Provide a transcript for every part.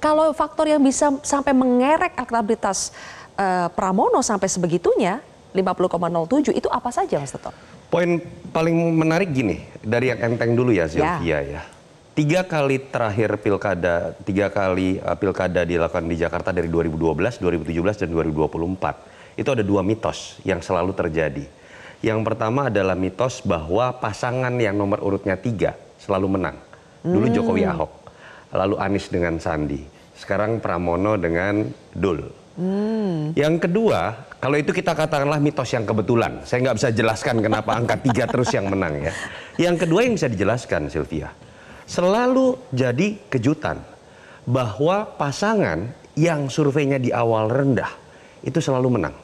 Kalau faktor yang bisa sampai mengerek elektabilitas uh, eh, Pramono sampai sebegitunya 50,07 itu apa saja Mas Toto? Poin paling menarik gini dari yang enteng dulu ya Zilvia ya. ya. Tiga kali terakhir pilkada, tiga kali uh, pilkada dilakukan di Jakarta dari 2012, 2017 dan 2024. Itu ada dua mitos yang selalu terjadi. Yang pertama adalah mitos bahwa pasangan yang nomor urutnya tiga selalu menang. Dulu Jokowi hmm. Ahok lalu Anies dengan Sandi. Sekarang Pramono dengan Dul. Hmm. Yang kedua, kalau itu kita katakanlah mitos yang kebetulan. Saya nggak bisa jelaskan kenapa angka tiga terus yang menang ya. Yang kedua yang bisa dijelaskan Sylvia, selalu jadi kejutan bahwa pasangan yang surveinya di awal rendah itu selalu menang.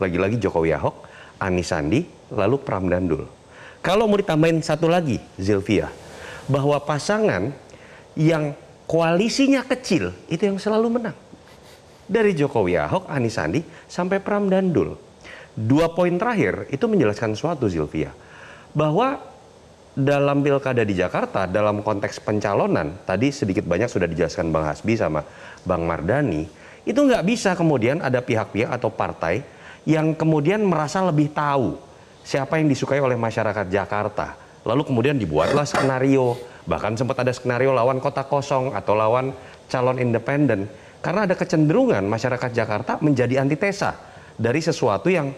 Lagi-lagi Jokowi Ahok, Anies Sandi, lalu Pram dan Dul. Kalau mau ditambahin satu lagi, Zilvia, bahwa pasangan yang koalisinya kecil itu yang selalu menang. Dari Jokowi Ahok, Anies Sandi sampai Pram Dandul. Dua poin terakhir itu menjelaskan suatu Zilvia bahwa dalam pilkada di Jakarta dalam konteks pencalonan tadi sedikit banyak sudah dijelaskan Bang Hasbi sama Bang Mardani itu nggak bisa kemudian ada pihak-pihak atau partai yang kemudian merasa lebih tahu siapa yang disukai oleh masyarakat Jakarta lalu kemudian dibuatlah skenario Bahkan sempat ada skenario lawan kota kosong atau lawan calon independen. Karena ada kecenderungan masyarakat Jakarta menjadi antitesa dari sesuatu yang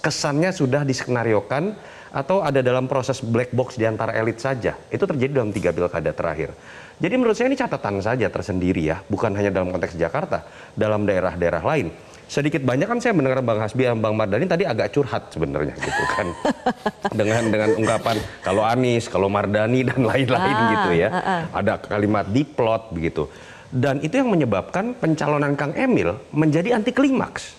kesannya sudah diskenariokan atau ada dalam proses black box di antara elit saja. Itu terjadi dalam tiga pilkada terakhir. Jadi menurut saya ini catatan saja tersendiri ya, bukan hanya dalam konteks Jakarta, dalam daerah-daerah lain sedikit banyak kan saya mendengar Bang Hasbi dan Bang Mardani tadi agak curhat sebenarnya gitu kan dengan dengan ungkapan kalau Anies kalau Mardani dan lain-lain ah, gitu ya ah, ah. ada kalimat diplot begitu dan itu yang menyebabkan pencalonan Kang Emil menjadi anti klimaks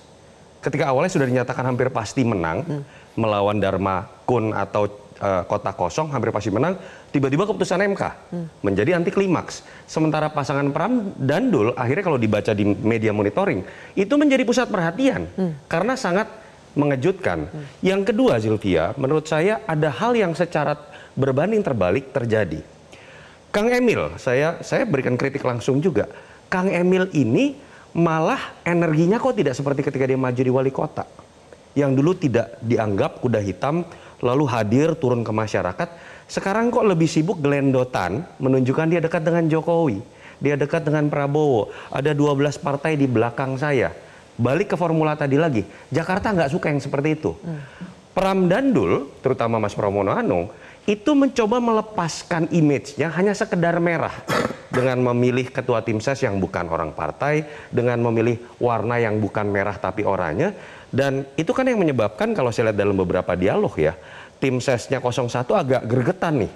ketika awalnya sudah dinyatakan hampir pasti menang hmm. melawan Dharma Kun atau Eh, kota kosong hampir pasti menang, tiba-tiba keputusan MK hmm. menjadi anti klimaks. Sementara pasangan Pram dan Dul akhirnya kalau dibaca di media monitoring itu menjadi pusat perhatian hmm. karena sangat mengejutkan. Hmm. Yang kedua Zilvia, menurut saya ada hal yang secara berbanding terbalik terjadi. Kang Emil, saya saya berikan kritik langsung juga. Kang Emil ini malah energinya kok tidak seperti ketika dia maju di wali kota. Yang dulu tidak dianggap kuda hitam lalu hadir turun ke masyarakat. Sekarang kok lebih sibuk gelendotan menunjukkan dia dekat dengan Jokowi, dia dekat dengan Prabowo. Ada 12 partai di belakang saya. Balik ke formula tadi lagi, Jakarta nggak suka yang seperti itu. Hmm. Pram Dandul, terutama Mas Pramono Anung, itu mencoba melepaskan image-nya hanya sekedar merah dengan memilih ketua tim ses yang bukan orang partai, dengan memilih warna yang bukan merah tapi oranye, dan itu kan yang menyebabkan kalau saya lihat dalam beberapa dialog ya, tim sesnya 01 agak gergetan nih.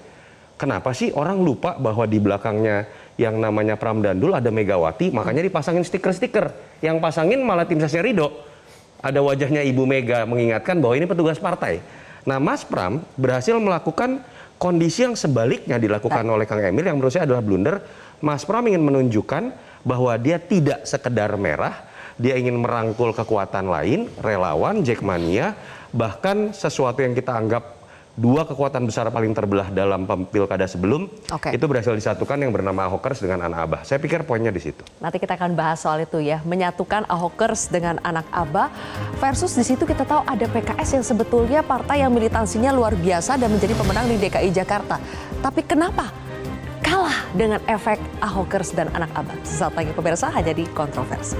Kenapa sih orang lupa bahwa di belakangnya yang namanya Pram Dandul ada Megawati, makanya dipasangin stiker-stiker. Yang pasangin malah tim sesnya Ridho. Ada wajahnya Ibu Mega mengingatkan bahwa ini petugas partai. Nah, Mas Pram berhasil melakukan Kondisi yang sebaliknya dilakukan oleh Kang Emil yang menurut saya adalah blunder. Mas Pram ingin menunjukkan bahwa dia tidak sekedar merah, dia ingin merangkul kekuatan lain, relawan, Jackmania, bahkan sesuatu yang kita anggap dua kekuatan besar paling terbelah dalam pilkada sebelum okay. itu berhasil disatukan yang bernama Ahokers dengan anak Abah. Saya pikir poinnya di situ. Nanti kita akan bahas soal itu ya, menyatukan Ahokers dengan anak Abah versus di situ kita tahu ada PKS yang sebetulnya partai yang militansinya luar biasa dan menjadi pemenang di DKI Jakarta. Tapi kenapa kalah dengan efek Ahokers dan anak Abah? Sesaat lagi pemirsa hanya di kontroversi.